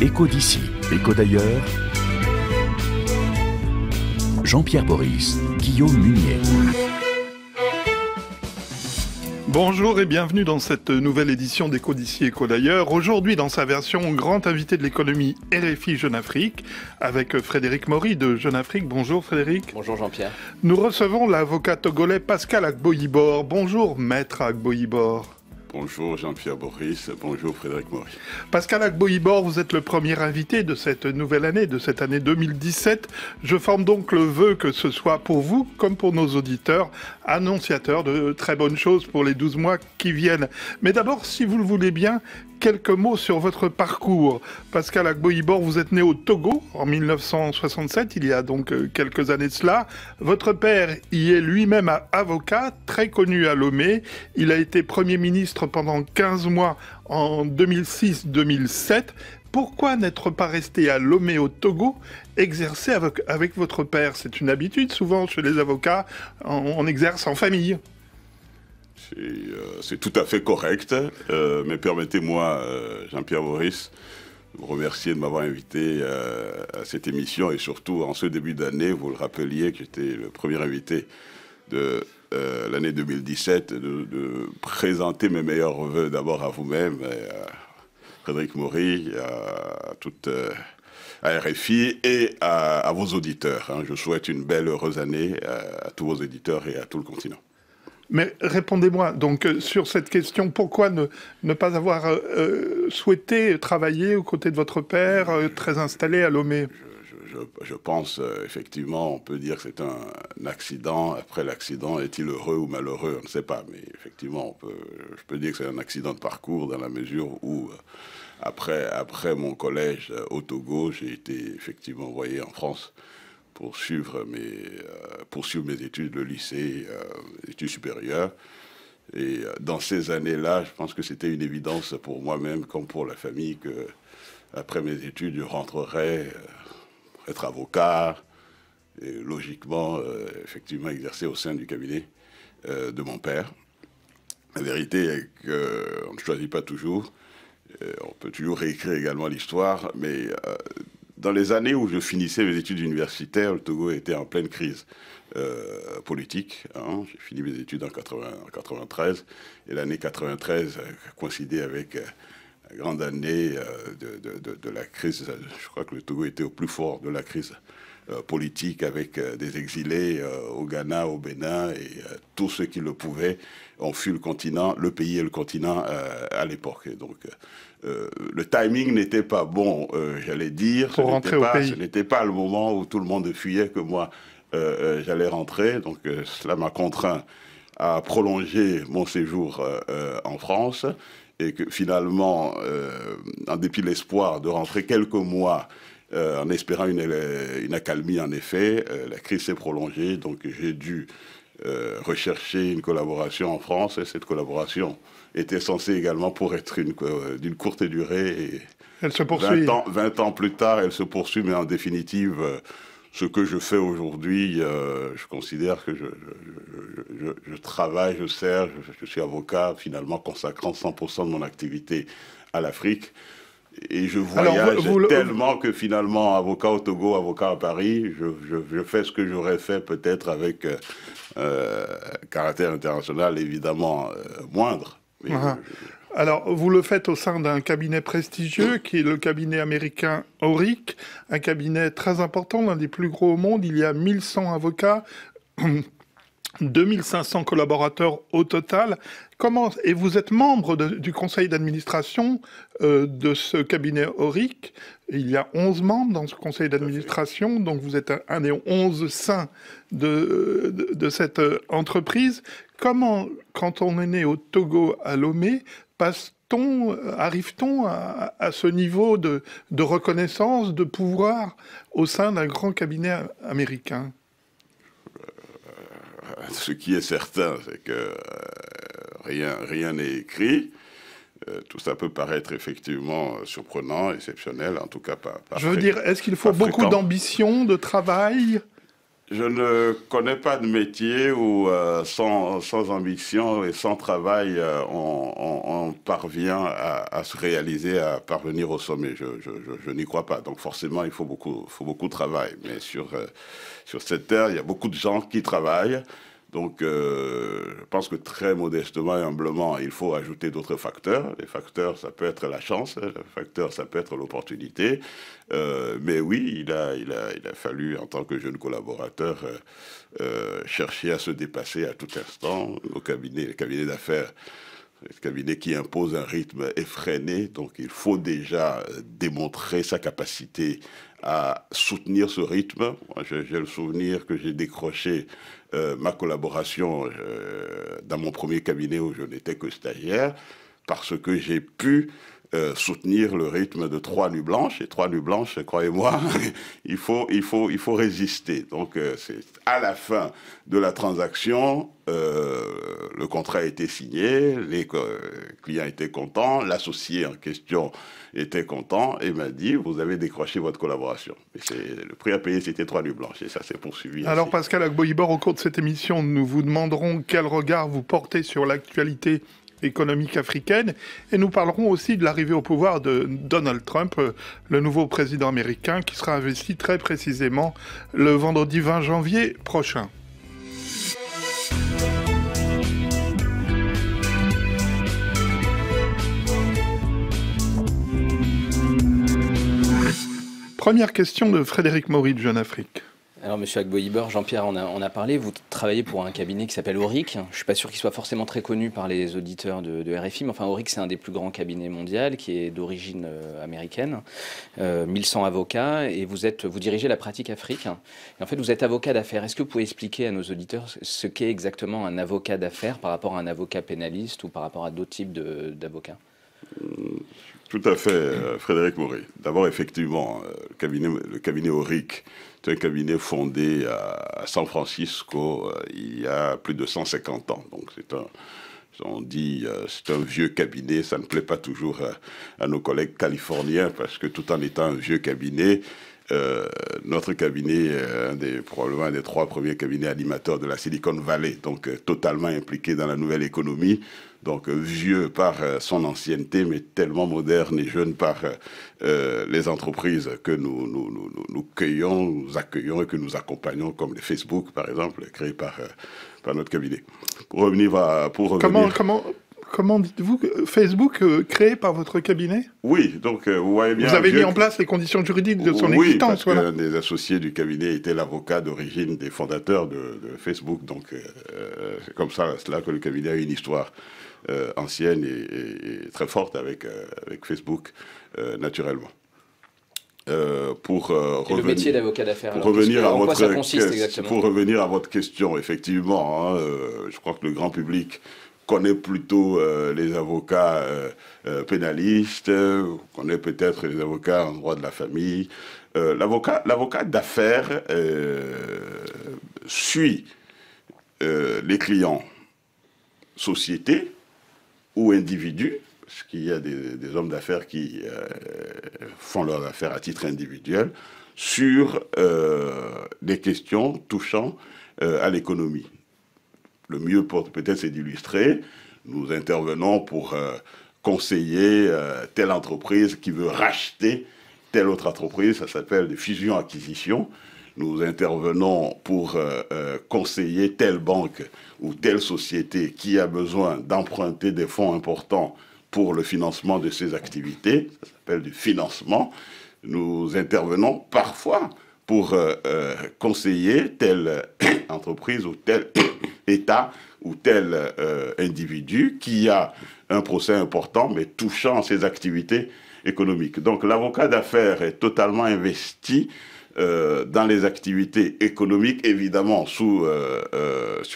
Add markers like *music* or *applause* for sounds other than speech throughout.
Écho d'ici, écho d'ailleurs. Jean-Pierre Boris, Guillaume Munier. Bonjour et bienvenue dans cette nouvelle édition des d'ici Éco d'ailleurs. Aujourd'hui, dans sa version grand invité de l'économie RFI Jeune Afrique, avec Frédéric Maury de Jeune Afrique. Bonjour Frédéric. Bonjour Jean-Pierre. Nous recevons l'avocat togolais Pascal Agboibor. Bonjour maître Agboibor. Bonjour Jean-Pierre Boris, bonjour Frédéric Maurice. Pascal Agboibor, vous êtes le premier invité de cette nouvelle année, de cette année 2017. Je forme donc le vœu que ce soit pour vous, comme pour nos auditeurs, annonciateur de très bonnes choses pour les 12 mois qui viennent. Mais d'abord, si vous le voulez bien, quelques mots sur votre parcours. Pascal Agboibor, vous êtes né au Togo en 1967, il y a donc euh, quelques années de cela. Votre père y est lui-même avocat, très connu à Lomé. Il a été Premier ministre pendant 15 mois en 2006-2007. Pourquoi n'être pas resté à Lomé au Togo exercer avec, votre père C'est une habitude souvent chez les avocats, on exerce en famille. Euh, c'est tout à fait correct, euh, mais permettez-moi, euh, Jean-Pierre de vous remercier de m'avoir invité à cette émission et surtout en ce début d'année, vous le rappeliez que j'étais le premier invité de l'année 2017, de, présenter mes meilleurs vœux d'abord à vous-même, à Frédéric Maury, à, toute, RFI et à, vos auditeurs. Hein. Je souhaite une belle, heureuse année à, à tous vos auditeurs et à tout le continent. Mais répondez-moi donc euh, sur cette question, pourquoi ne, pas avoir euh, euh, souhaité travailler aux côtés de votre père, très installé à Lomé je, pense, effectivement, on peut dire que c'est un, accident. Après l'accident, est-il heureux ou malheureux On ne sait pas. Mais effectivement, je peux dire que c'est un accident de parcours dans la mesure où, après, après mon collège au Togo, j'ai été effectivement envoyé en France poursuivre mes, euh, mes études, le lycée, euh, études supérieures. Et euh, dans ces années-là, je pense que c'était une évidence pour moi-même comme pour la famille que après mes études, je rentrerais être avocat et logiquement, effectivement, exercer au sein du cabinet de mon père. La vérité est qu'on ne choisit pas toujours. On peut toujours réécrire également l'histoire, mais dans les années où je finissais mes études universitaires, le Togo était en pleine crise euh, politique. Hein. J'ai fini mes études en, 1993. et l'année 93 a coïncidé avec euh, la grande année euh, de, la crise. Je crois que le Togo était au plus fort de la crise euh, politique avec euh, des exilés euh, au Ghana, au Bénin, et tous ceux qui le pouvaient ont fui le continent, le pays et le continent à l'époque. Donc le timing n'était pas bon, j'allais dire. Pour rentrer au pays. Ce n'était pas le moment où tout le monde fuyait que moi j'allais rentrer, donc cela m'a contraint à prolonger mon séjour en France et que finalement, en dépit de l'espoir de rentrer quelques mois euh, en espérant euh, une, accalmie, en effet, euh, la crise s'est prolongée, donc j'ai dû rechercher une collaboration en France. Et cette collaboration était censée également pour être d'une courte durée. Et elle se poursuit. 20 ans, plus tard, elle se poursuit, mais en définitive, ce que je fais aujourd'hui, je considère que je, je travaille, je sers, je, suis avocat, finalement consacrant 100% de mon activité à l'Afrique. Et je voyage tellement que finalement, avocat au Togo, avocat à Paris, je, fais ce que j'aurais fait peut-être avec euh, euh, caractère international évidemment euh, moindre. Ah ah. Alors, vous le faites au sein d'un cabinet prestigieux qui est le cabinet américain Auric, un cabinet très important, l'un des plus gros au monde. Il y a 1100 avocats, 2500 *clears throat* collaborateurs au total et vous êtes membre du conseil d'administration euh, de ce cabinet Auric. Il y a 11 membres dans ce conseil d'administration, donc vous êtes un, des 11 saints de, cette euh, entreprise. Comment, quand on est né au Togo à Lomé, passe-t-on, euh, arrive-t-on à, ce niveau de reconnaissance, de pouvoir au sein d'un grand cabinet américain ce qui est certain, c'est que rien n'est écrit. Euh, tout ça peut paraître effectivement euh, surprenant, exceptionnel, en tout cas pas. Je veux dire, est-ce qu'il faut beaucoup d'ambition, de travail Je ne connais pas de métier où euh, sans, ambition et sans travail, on, parvient à, se réaliser, à parvenir au sommet. Je, n'y crois pas. Donc forcément, il faut beaucoup, faut beaucoup de travail. Mais sur, sur cette terre, il y a beaucoup de gens qui travaillent. Donc, euh, je pense que très modestement et humblement, il faut ajouter d'autres facteurs. Les facteurs, ça peut être la chance, hein, les facteurs, ça peut être l'opportunité. Euh, mais oui, il a, il, a, fallu, en tant que jeune collaborateur, euh, chercher à se dépasser à tout instant. Au cabinet, le cabinet d'affaires cabinet qui impose un rythme effréné, donc il faut déjà euh, démontrer sa capacité à soutenir ce rythme. J'ai le souvenir que j'ai décroché euh, ma collaboration euh, dans mon premier cabinet où je n'étais que stagiaire, parce que j'ai pu euh, soutenir le rythme de trois nuits blanches. Et trois nuits blanches, croyez-moi, *laughs* il, faut, il, faut, il faut résister. Donc euh, c'est à la fin de la transaction, euh, le contrat a été signé, les clients étaient contents, l'associé en question était content et m'a dit vous avez décroché votre collaboration. le prix à payer, c'était trois nuits blanches et ça s'est poursuivi. Alors Pascal Agboibor, au cours de cette émission, nous vous demanderons quel regard vous portez sur l'actualité économique africaine. Et nous parlerons aussi de l'arrivée au pouvoir de Donald Trump, euh, le nouveau président américain, qui sera investi très précisément le vendredi 20 janvier prochain. Première question de Frédéric Maury de Jeune Afrique. Alors, monsieur Agboiber, Jean-Pierre on a, parlé. Vous travaillez pour un cabinet qui s'appelle Auric. Je ne suis pas sûr qu'il soit forcément très connu par les auditeurs de, RFI, mais enfin, Auric, c'est un des plus grands cabinets mondiaux qui est d'origine euh, américaine. 1100 euh, avocats et vous, êtes, vous dirigez la pratique Afrique. en fait, vous êtes avocat d'affaires. Est-ce que vous pouvez expliquer à nos auditeurs ce qu'est exactement un avocat d'affaires par rapport à un avocat pénaliste ou par rapport à d'autres types d'avocats tout à fait, euh, Frédéric Maury. D'abord, effectivement, euh, le cabinet, le cabinet c'est un cabinet fondé à, San Francisco euh, il y a plus de 150 ans. Donc, c'est un, on dit c'est un vieux cabinet, ça ne plaît pas toujours à, nos collègues californiens parce que tout en étant un vieux cabinet, euh, notre cabinet, euh, un des, probablement un des trois premiers cabinets animateurs de la Silicon Valley, donc euh, totalement impliqué dans la nouvelle économie, donc vieux par son ancienneté, mais tellement moderne et jeune par les entreprises que nous, nous, cueillons, nous accueillons et que nous accompagnons, comme les Facebook, par exemple, créé par, par notre cabinet. Pour revenir à... Pour revenir... Comment, comment, comment dites-vous, Facebook euh, créé par votre cabinet Oui, donc euh, vous voyez bien. Vous avez mis en place les conditions juridiques de son existence, des associés du cabinet était l'avocat d'origine des fondateurs de, Facebook, donc euh, c'est comme ça, c'est que le cabinet a une histoire ancienne et, très forte avec, avec Facebook, naturellement. pour, le métier d'avocat d'affaires. Pour, revenir à votre pour revenir à votre question, effectivement, hein, je crois que le grand public connaît plutôt euh, les avocats euh, euh, pénalistes, qu'on connaît peut-être les avocats en droit de la famille. l'avocat, d'affaires suit les clients, sociétés ou individus, parce qu'il y a des, des hommes d'affaires qui font leurs affaires à titre individuel, sur des questions touchant à l'économie. Le mieux peut-être c'est d'illustrer. Nous intervenons pour euh, conseiller euh, telle entreprise qui veut racheter telle autre entreprise. Ça s'appelle des fusions-acquisitions. Nous intervenons pour euh, conseiller telle banque ou telle société qui a besoin d'emprunter des fonds importants pour le financement de ses activités. Ça s'appelle du financement. Nous intervenons parfois pour euh, euh, conseiller telle *coughs* entreprise ou tel *coughs* État ou tel euh, individu qui a un procès important mais touchant ses activités économiques. Donc l'avocat d'affaires est totalement investi dans les activités économiques, évidemment sur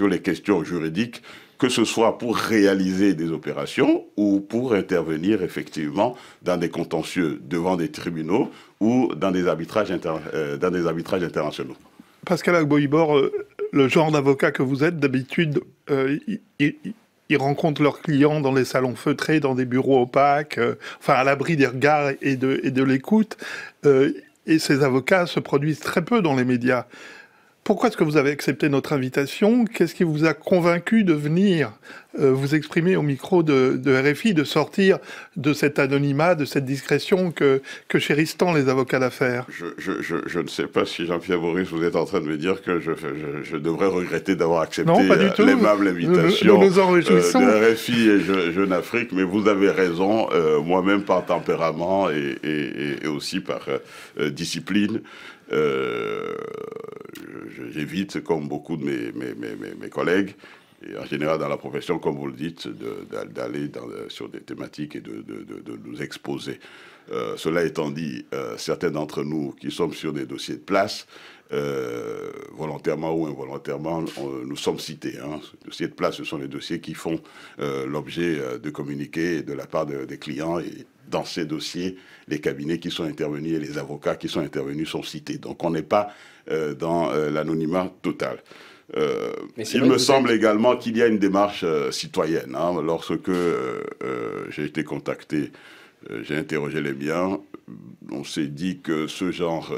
les questions juridiques, que ce soit pour réaliser des opérations ou pour intervenir effectivement dans des contentieux devant des tribunaux ou dans des arbitrages, euh, dans des arbitrages internationaux. Pascal Agboibor, euh, le genre d'avocat que vous êtes, d'habitude, euh, ils rencontrent leurs clients dans les salons feutrés, dans des bureaux opaques, enfin à l'abri des regards et de, l'écoute. et ces avocats se produisent très peu dans les médias. Pourquoi est-ce que vous avez accepté notre invitation Qu'est-ce qui vous a convaincu de venir euh, vous exprimer au micro de, RFI, de sortir de cet anonymat, de cette discrétion que, que chérissent tant les avocats d'affaires je, ne sais pas si Jean-Pierre Boris vous êtes en train de me dire que je, devrais regretter d'avoir accepté l'aimable euh, invitation euh, de RFI et Jeune Afrique, mais vous avez raison, moi-même par tempérament et, aussi par discipline. j'évite, comme beaucoup de mes, mes, mes, mes collègues, et en général dans la profession, comme vous le dites, d'aller sur des thématiques et de, nous exposer. Euh, cela étant dit, euh, certains d'entre nous qui sommes sur des dossiers de place, euh, volontairement ou involontairement, nous sommes cités. Hein. Les dossiers de place, ce sont les dossiers qui font l'objet de communiquer de la part des clients et dans ces dossiers, les cabinets qui sont intervenus et les avocats qui sont intervenus sont cités. Donc on n'est pas dans l'anonymat total. Euh, il me semble également qu'il y a une démarche euh, citoyenne. Hein. Lorsque euh, j'ai été contacté, j'ai interrogé les biens, on s'est dit que ce genre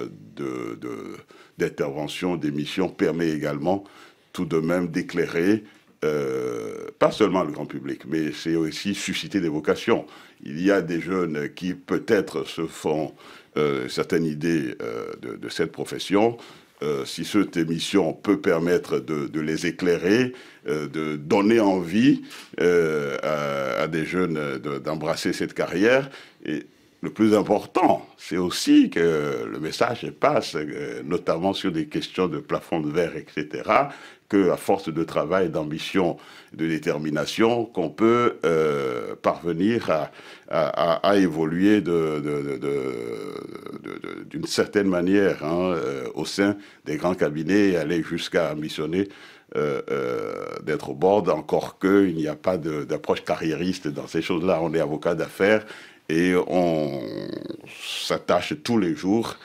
d'intervention, de, d'émission permet également tout de même d'éclairer pas seulement le grand public, mais c'est aussi susciter des vocations. Il y a des jeunes qui peut-être se font certaines idées de, de, cette profession, euh, si cette émission peut permettre de, les éclairer, euh, de donner envie euh, à, des jeunes d'embrasser cette carrière. Et le plus important, c'est aussi que le message passe, notamment sur des questions de plafond de verre, etc., que à force de travail, d'ambition, de détermination, qu'on peut euh, parvenir à, évoluer d'une certaine manière hein, euh, au sein des grands cabinets et aller jusqu'à ambitionner euh, d'être au bord, encore qu'il n'y a pas d'approche carriériste dans ces choses-là. On est avocat d'affaires et on s'attache tous les jours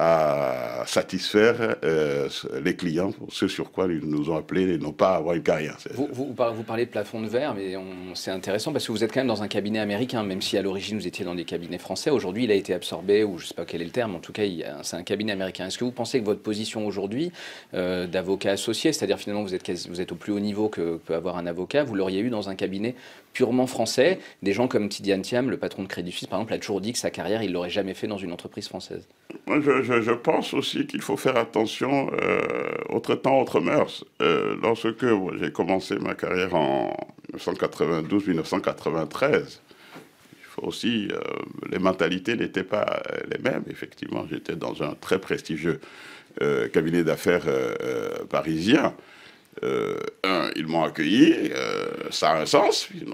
à satisfaire euh, les clients, ce sur quoi ils nous ont appelés et non pas avoir une carrière. Vous, vous, parlez de plafond de verre, mais c'est intéressant parce que vous êtes quand même dans un cabinet américain, même si à l'origine vous étiez dans des cabinets français. Aujourd'hui, il a été absorbé, ou je ne sais pas quel est le terme, en tout cas, c'est un cabinet américain. Est-ce que vous pensez que votre position aujourd'hui euh, d'avocat associé, c'est-à-dire finalement vous êtes, vous êtes au plus haut niveau que peut avoir un avocat, vous l'auriez eu dans un cabinet purement français Des gens comme Tidiane Thiam, le patron de Crédit Suisse, par exemple, a toujours dit que sa carrière, il l'aurait jamais fait dans une entreprise française je, pense aussi qu'il faut faire attention, euh, autre temps, autre mœurs. Euh, lorsque j'ai commencé ma carrière en 1992-1993, aussi, euh, les mentalités n'étaient pas les mêmes. Effectivement, j'étais dans un très prestigieux cabinet d'affaires parisien. Euh, un, ils m'ont accueilli, euh, ça a un sens. je,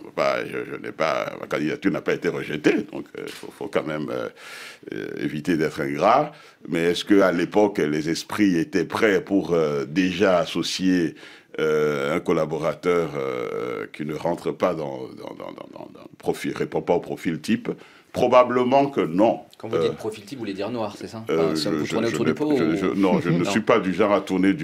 n'ai pas, ma candidature n'a pas été rejetée, donc il euh, faut, quand même euh, éviter d'être ingrat. Mais est-ce qu'à l'époque, les esprits étaient prêts pour déjà associer un collaborateur qui ne rentre pas dans, dans, dans répond pas au profil type Probablement que non. Quand vous dites euh, profil vous voulez dire noir, c'est ça euh, Vous tournez autour du pot Non, je ne suis pas du genre à tourner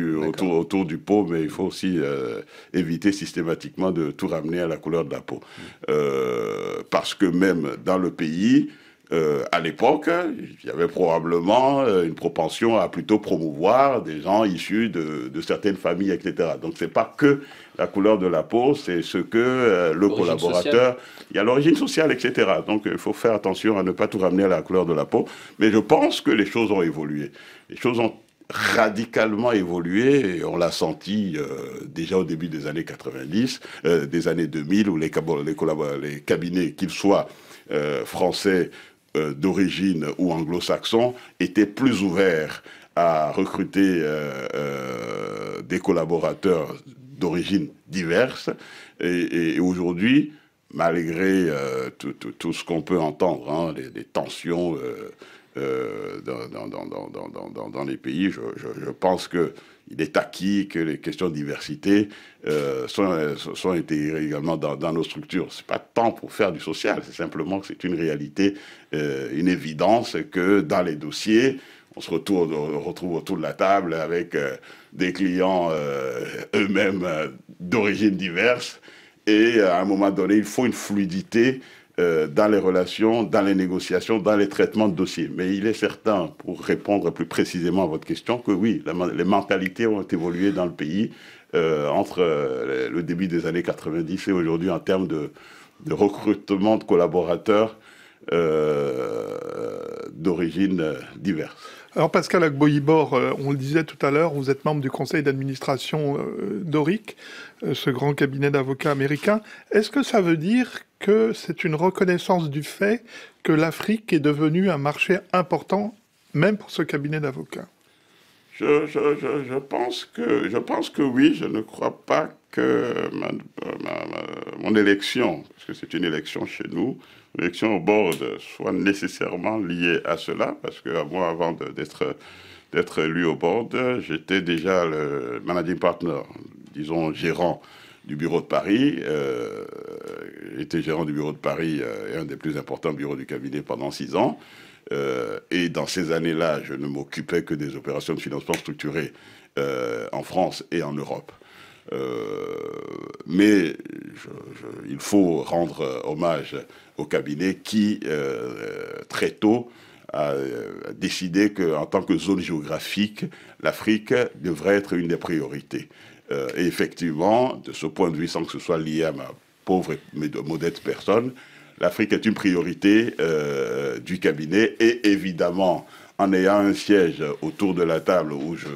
autour, du pot, mais il faut aussi euh, éviter systématiquement de tout ramener à la couleur de la peau. Mm. Euh, parce que même dans le pays, euh, à l'époque, il y avait probablement euh, une propension à plutôt promouvoir des gens issus de, certaines familles, etc. Donc c'est pas que la couleur de la peau, c'est ce que euh, le collaborateur. Il y a l'origine sociale, etc. Donc il faut faire attention à ne pas tout ramener à la couleur de la peau. Mais je pense que les choses ont évolué. Les choses ont radicalement évolué et on l'a senti déjà au début des années 90, des années 2000 où les, les, les cabinets, qu'ils soient français euh, d'origine ou anglo-saxon étaient plus ouverts à recruter euh, euh, des collaborateurs d'origine diverses. Et, aujourd'hui, malgré tout, ce qu'on peut entendre, hein, les, tensions euh, dans, dans, les pays. Je, je, je pense qu'il est acquis que les questions de diversité euh, sont, euh, sont intégrées également dans, nos structures. Ce n'est pas tant pour faire du social, c'est simplement que c'est une réalité, une évidence que dans les dossiers, on se on retrouve autour de la table avec des clients eux-mêmes d'origines d'origine diverse. Et à un moment donné, il faut une fluidité euh, dans les relations, dans les négociations, dans les traitements de dossiers. Mais il est certain, pour répondre plus précisément à votre question, que oui, les mentalités ont évolué dans le pays euh, entre euh, le début des années 90 et aujourd'hui en termes de, de, recrutement de collaborateurs d'origine diverse. Alors Pascal Agboibor, euh, on le disait tout à l'heure, vous êtes membre du conseil d'administration euh, d'ORIC, euh, ce grand cabinet d'avocats américain. Est-ce que ça veut dire que c'est une reconnaissance du fait que l'Afrique est devenue un marché important, même pour ce cabinet d'avocats je, pense que, je pense que oui, je ne crois pas que élection, parce que c'est une élection chez nous, l'élection au board soit nécessairement liée à cela, parce que moi, avant d'être d'être élu au board, j'étais déjà le managing partner, disons gérant du bureau de Paris. j'étais euh, gérant du bureau de Paris euh, et un des plus importants bureaux du cabinet pendant six ans. Euh, et dans ces années-là, je ne m'occupais que des opérations de financement structurées en France et en Europe. Euh, mais il faut rendre hommage au cabinet qui, euh, très tôt, a euh, décidé qu'en tant que zone géographique, l'Afrique devrait être une des priorités. et effectivement, de ce point de vue, sans que ce soit lié à ma pauvre mais modeste personne, l'Afrique est une priorité du cabinet. Et évidemment, en ayant un siège autour de la table où je,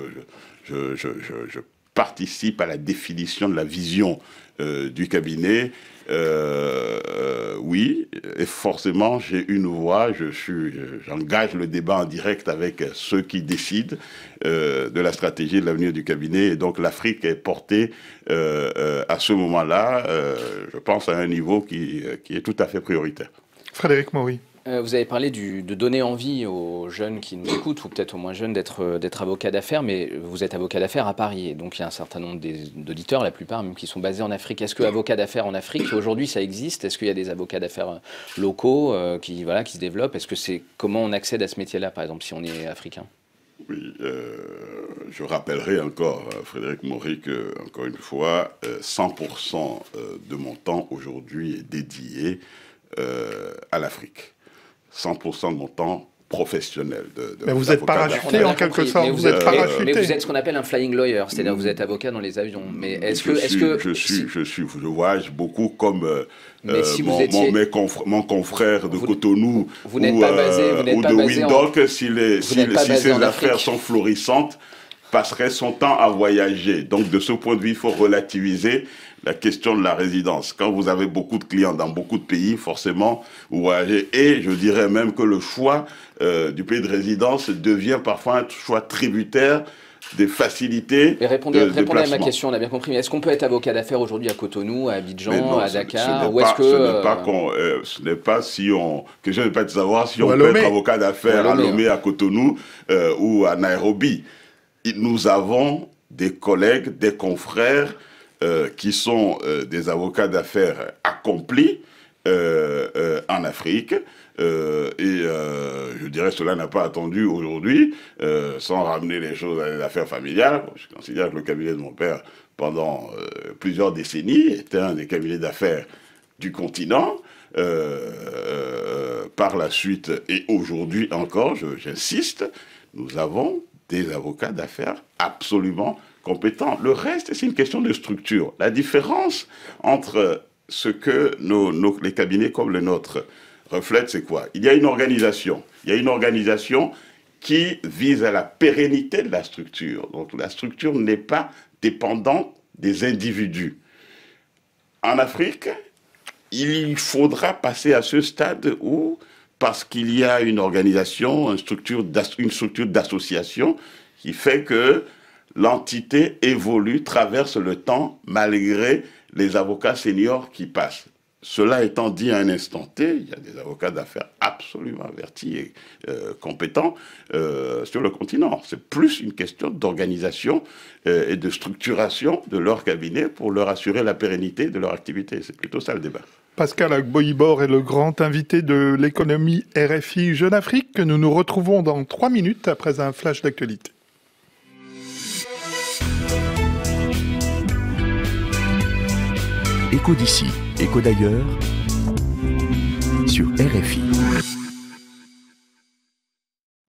je, je participe à la définition de la vision euh, du cabinet. Euh, euh, oui, et forcément, j'ai une voix, je suis, j'engage le débat en direct avec ceux qui décident de la stratégie de l'avenir du cabinet. Et donc, l'Afrique est portée à ce moment-là, je pense, à un niveau qui, qui est tout à fait prioritaire. Frédéric Maury. Euh, vous avez parlé de donner envie aux jeunes qui nous écoutent, ou peut-être aux moins jeunes, d'être euh, avocats d'affaires, mais vous êtes avocat d'affaires à Paris, et donc il y a un certain nombre d'auditeurs, la plupart même, qui sont basés en Afrique. Est-ce que avocat d'affaires en Afrique, aujourd'hui, ça existe Est-ce qu'il y a des avocats d'affaires euh, locaux qui, qui se développent Est-ce que c'est comment on accède à ce métier-là, par exemple, si on est africain oui, je rappellerai encore, Frédéric Maury, que, encore une fois, 100% de mon temps aujourd'hui est dédié à l'Afrique. 100% de mon temps professionnel. mais vous êtes parachuté en quelque sorte. Vous, êtes Mais vous êtes ce qu'on appelle un flying lawyer, c'est-à-dire vous êtes avocat dans les avions. Mais est-ce que, est-ce que je suis, je suis, je voyage beaucoup comme euh, euh, si mon, mon, confrère de Cotonou vous ou, euh, basé, vous de Windhoek, si, les, ces affaires sont florissantes, passerait son temps à voyager. Donc, de ce point de vue, il faut relativiser la question de la résidence. Quand vous avez beaucoup de clients dans beaucoup de pays, forcément, vous voyagez. Et je dirais même que le choix euh, du pays de résidence devient parfois un choix tributaire des facilités. Mais répondez, à ma question, on a bien compris. Mais est-ce qu'on peut être avocat d'affaires aujourd'hui à Cotonou, à Abidjan, à Dakar Ou est-ce que. Euh, euh, ce n'est pas, si on. Question n'est pas de savoir si on peut être avocat d'affaires à Lomé, à Cotonou ou à Nairobi nous avons des collègues, des confrères euh, qui sont euh, des avocats d'affaires accomplis euh, en Afrique. et je dirais cela n'a pas attendu aujourd'hui, sans ramener les choses à l'affaire familiale. Je considère que le cabinet de mon père, pendant plusieurs décennies, était un des cabinets d'affaires du continent. par la suite et aujourd'hui encore, j'insiste, nous avons des avocats d'affaires absolument compétents. Le reste, c'est une question de structure. La différence entre ce que nos, les cabinets comme le nôtre reflètent, c'est quoi Il y a une organisation. Il y a une organisation qui vise à la pérennité de la structure. Donc la structure n'est pas dépendante des individus. En Afrique, il faudra passer à ce stade où parce qu'il y a une organisation, une structure d'association qui fait que l'entité évolue, traverse le temps malgré les avocats seniors qui passent. Cela étant dit, à un instant T, il y a des avocats d'affaires absolument avertis et euh, compétents euh, sur le continent. C'est plus une question d'organisation euh, et de structuration de leur cabinet pour leur assurer la pérennité de leur activité. C'est plutôt ça le débat. Pascal Agboibor est le grand invité de l'économie RFI Jeune Afrique que nous nous retrouvons dans trois minutes après un flash d'actualité. Écho d'ici. Écho d'ailleurs sur RFI.